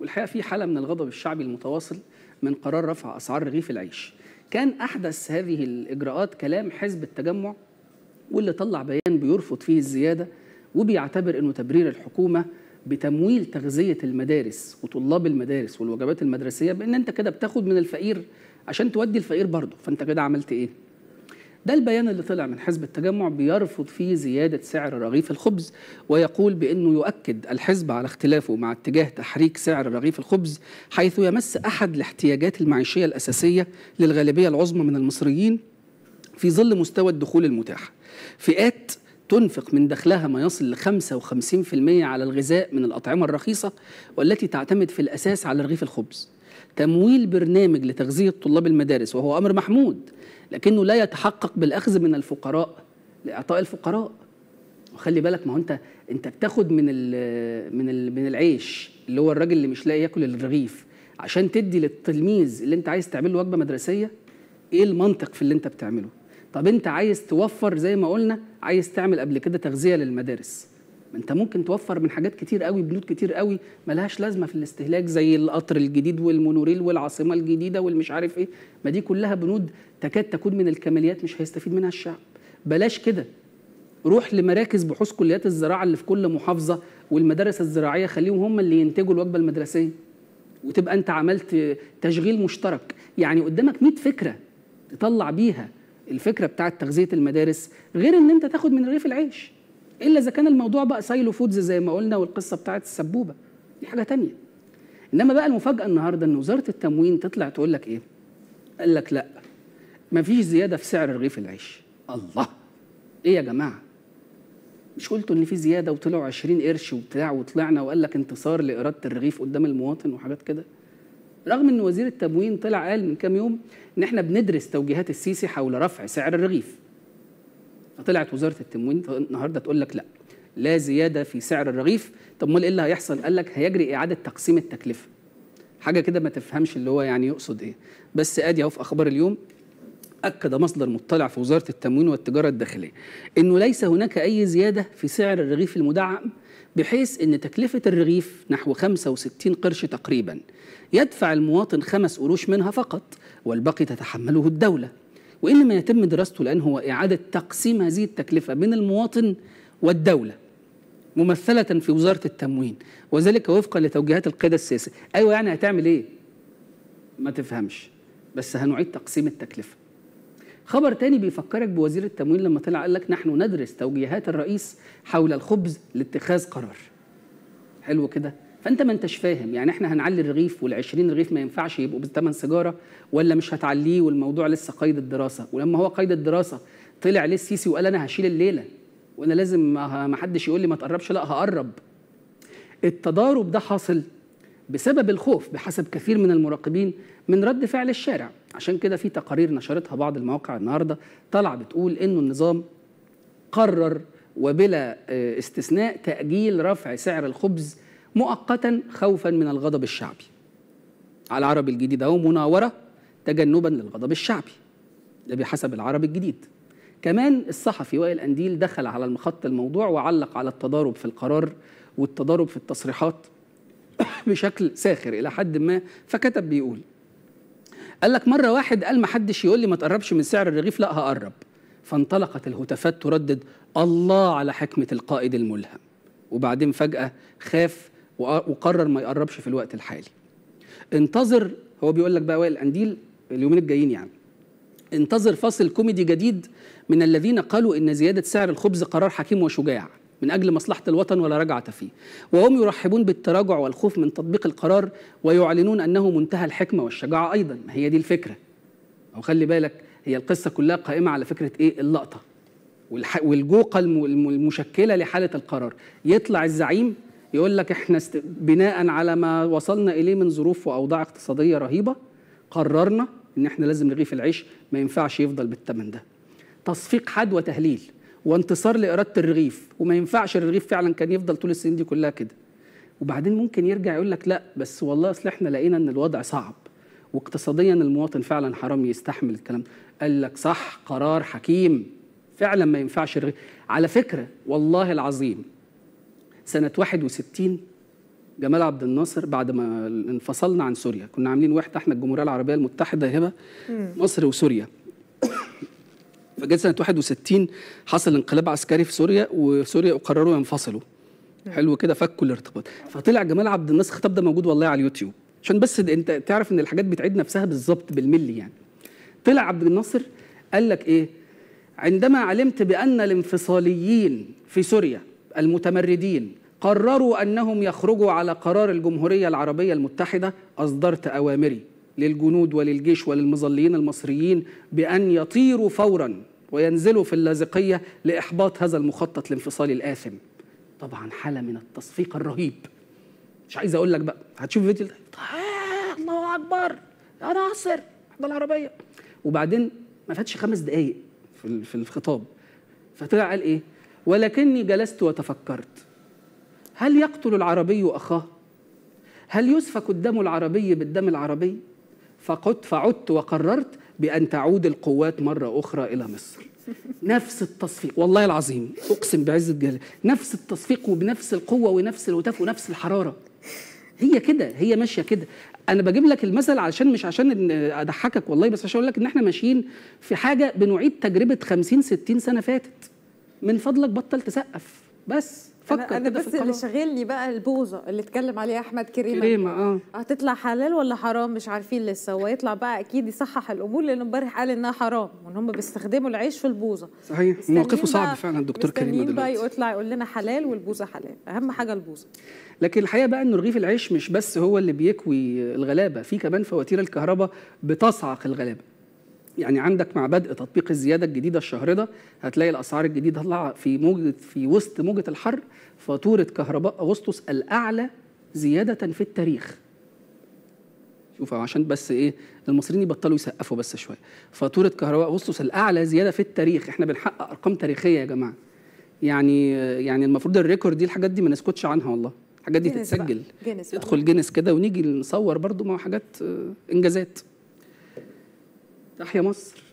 والحقيقه في حاله من الغضب الشعبي المتواصل من قرار رفع اسعار رغيف العيش. كان احدث هذه الاجراءات كلام حزب التجمع واللي طلع بيان بيرفض فيه الزياده وبيعتبر انه تبرير الحكومه بتمويل تغذيه المدارس وطلاب المدارس والوجبات المدرسيه بان انت كده بتاخد من الفقير عشان تودي الفقير برضه فانت كده عملت ايه؟ ده البيان اللي طلع من حزب التجمع بيرفض فيه زيادة سعر رغيف الخبز ويقول بأنه يؤكد الحزب على اختلافه مع اتجاه تحريك سعر رغيف الخبز حيث يمس أحد الاحتياجات المعيشية الأساسية للغالبية العظمى من المصريين في ظل مستوى الدخول المتاح فئات تنفق من دخلها ما يصل ل 55% على الغذاء من الأطعمة الرخيصة والتي تعتمد في الأساس على رغيف الخبز تمويل برنامج لتغذية طلاب المدارس وهو أمر محمود لكنه لا يتحقق بالأخذ من الفقراء لإعطاء الفقراء وخلي بالك ما هو أنت أنت بتاخد من الـ من الـ من العيش اللي هو الراجل اللي مش لاقي ياكل الرغيف عشان تدي للتلميذ اللي أنت عايز تعمل له وجبة مدرسية إيه المنطق في اللي أنت بتعمله؟ طب أنت عايز توفر زي ما قلنا عايز تعمل قبل كده تغذية للمدارس ما انت ممكن توفر من حاجات كتير قوي بنود كتير قوي ملهاش لازمه في الاستهلاك زي القطر الجديد والمونوريل والعاصمه الجديده والمش عارف ايه ما دي كلها بنود تكاد تكون من الكماليات مش هيستفيد منها الشعب بلاش كده روح لمراكز بحوث كليات الزراعه اللي في كل محافظه والمدارس الزراعيه خليهم هم اللي ينتجوا الوجبه المدرسيه وتبقى انت عملت تشغيل مشترك يعني قدامك 100 فكره تطلع بيها الفكره بتاعه تغذيه المدارس غير ان انت تاخد من رغيف العيش الا اذا كان الموضوع بقى سايلو فودز زي ما قلنا والقصه بتاعت السبوبه دي حاجه تانية انما بقى المفاجاه النهارده ان وزاره التموين تطلع تقول لك ايه قال لك لا مفيش زياده في سعر رغيف العيش الله ايه يا جماعه مش قلتوا ان في زياده وطلعوا 20 قرش وبتاع وطلعنا وقال لك انتصار لاراده الرغيف قدام المواطن وحاجات كده رغم ان وزير التموين طلع قال من كام يوم ان احنا بندرس توجيهات السيسي حول رفع سعر الرغيف فطلعت وزاره التموين النهارده تقول لك لا لا زياده في سعر الرغيف طب امال ايه اللي هيحصل قال لك هيجري اعاده تقسيم التكلفه حاجه كده ما تفهمش اللي هو يعني يقصد ايه بس ادي اهو في اخبار اليوم اكد مصدر مطلع في وزاره التموين والتجاره الداخليه انه ليس هناك اي زياده في سعر الرغيف المدعم بحيث ان تكلفه الرغيف نحو 65 قرش تقريبا يدفع المواطن خمس قروش منها فقط والباقي تتحمله الدوله وإنما يتم دراسته الآن هو إعادة تقسيم هذه التكلفة بين المواطن والدولة ممثلة في وزارة التموين وذلك وفقا لتوجيهات القيادة السياسية أيوة يعني هتعمل إيه؟ ما تفهمش بس هنعيد تقسيم التكلفة خبر تاني بيفكرك بوزير التموين لما طلع قال لك نحن ندرس توجيهات الرئيس حول الخبز لاتخاذ قرار حلو كده فانت ما انتش فاهم يعني احنا هنعلي الرغيف وال20 رغيف ما ينفعش يبقوا بثمن سيجاره ولا مش هتعليه والموضوع لسه قيد الدراسه ولما هو قيد الدراسه طلع ليه السيسي وقال انا هشيل الليله وانا لازم ما حدش يقول لي ما تقربش لا هقرب التضارب ده حاصل بسبب الخوف بحسب كثير من المراقبين من رد فعل الشارع عشان كده في تقارير نشرتها بعض المواقع النهارده طالعه بتقول انه النظام قرر وبلا آه، استثناء تاجيل رفع سعر الخبز مؤقتا خوفا من الغضب الشعبي على العرب الجديد هو مناورة تجنبا للغضب الشعبي ده بحسب العرب الجديد كمان الصحفي وائل أنديل دخل على المخط الموضوع وعلق على التضارب في القرار والتضارب في التصريحات بشكل ساخر إلى حد ما فكتب بيقول قال لك مرة واحد قال ما حدش يقول لي ما تقربش من سعر الرغيف لا هقرب فانطلقت الهتافات تردد الله على حكمة القائد الملهم وبعدين فجأة خاف وقرر ما يقربش في الوقت الحالي انتظر هو بيقول لك بقى وائل قنديل اليومين الجايين يعني انتظر فصل كوميدي جديد من الذين قالوا ان زياده سعر الخبز قرار حكيم وشجاع من اجل مصلحه الوطن ولا رجعه فيه وهم يرحبون بالتراجع والخوف من تطبيق القرار ويعلنون انه منتهى الحكمه والشجاعه ايضا ما هي دي الفكره او خلي بالك هي القصه كلها قائمه على فكره ايه اللقطه والجوقه المشكله لحاله القرار يطلع الزعيم يقول لك احنا است... بناء على ما وصلنا اليه من ظروف واوضاع اقتصاديه رهيبه قررنا ان احنا لازم نغيف العيش ما ينفعش يفضل بالثمن ده تصفيق حد وتهليل وانتصار لاراده الرغيف وما ينفعش الرغيف فعلا كان يفضل طول السنين دي كلها كده وبعدين ممكن يرجع يقول لك لا بس والله اصل احنا لقينا ان الوضع صعب واقتصاديا المواطن فعلا حرام يستحمل الكلام ده قال لك صح قرار حكيم فعلا ما ينفعش الرغيف على فكره والله العظيم سنه 61 جمال عبد الناصر بعد ما انفصلنا عن سوريا كنا عاملين وحده احنا الجمهوريه العربيه المتحده هبه مصر وسوريا فجت سنه 61 حصل انقلاب عسكري في سوريا وسوريا قرروا ينفصلوا حلو كده فكوا الارتباط فطلع جمال عبد الناصر الخطاب ده موجود والله على اليوتيوب عشان بس انت تعرف ان الحاجات بتعيد نفسها بالظبط بالملي يعني طلع عبد الناصر قال لك ايه عندما علمت بان الانفصاليين في سوريا المتمردين قرروا أنهم يخرجوا على قرار الجمهورية العربية المتحدة أصدرت أوامري للجنود وللجيش وللمظليين المصريين بأن يطيروا فورا وينزلوا في اللاذقية لإحباط هذا المخطط الانفصالي الآثم طبعا حالة من التصفيق الرهيب مش عايز أقول لك بقى هتشوف فيديو ده آه الله أكبر يا ناصر أحضر العربية وبعدين ما فاتش خمس دقايق في الخطاب فطلع قال إيه ولكني جلست وتفكرت هل يقتل العربي أخاه؟ هل يسفك الدم العربي بالدم العربي؟ فقد فعدت وقررت بأن تعود القوات مرة أخرى إلى مصر نفس التصفيق والله العظيم أقسم بعزة الجلال نفس التصفيق وبنفس القوة ونفس الهتاف ونفس الحرارة هي كده هي ماشية كده أنا بجيب لك المثل علشان مش عشان أضحكك والله بس عشان أقول لك إن إحنا ماشيين في حاجة بنعيد تجربة 50 60 سنة فاتت من فضلك بطل تسقف بس فكر انا بس اللي شاغلني بقى البوظه اللي اتكلم عليها احمد كريمه كريمه اه هتطلع حلال ولا حرام مش عارفين لسه هو يطلع بقى اكيد يصحح الامور لانه امبارح قال انها حرام وان هم بيستخدموا العيش في البوظه صحيح موقفه صعب فعلا الدكتور كريمه دلوقتي بقى يطلع يقول لنا حلال والبوظه حلال اهم حاجه البوظه لكن الحقيقه بقى ان رغيف العيش مش بس هو اللي بيكوي الغلابه في كمان فواتير الكهرباء بتصعق الغلابه يعني عندك مع بدء تطبيق الزياده الجديده الشهر ده هتلاقي الاسعار الجديده طالعه في موجه في وسط موجه الحر فاتوره كهرباء اغسطس الاعلى زياده في التاريخ شوف عشان بس ايه المصريين يبطلوا يسقفوا بس شويه فاتوره كهرباء اغسطس الاعلى زياده في التاريخ احنا بنحقق ارقام تاريخيه يا جماعه يعني يعني المفروض الريكورد دي الحاجات دي ما نسكتش عنها والله الحاجات دي تتسجل تدخل جينيس كده ونيجي نصور برضو مع حاجات آه، انجازات تحيا مصر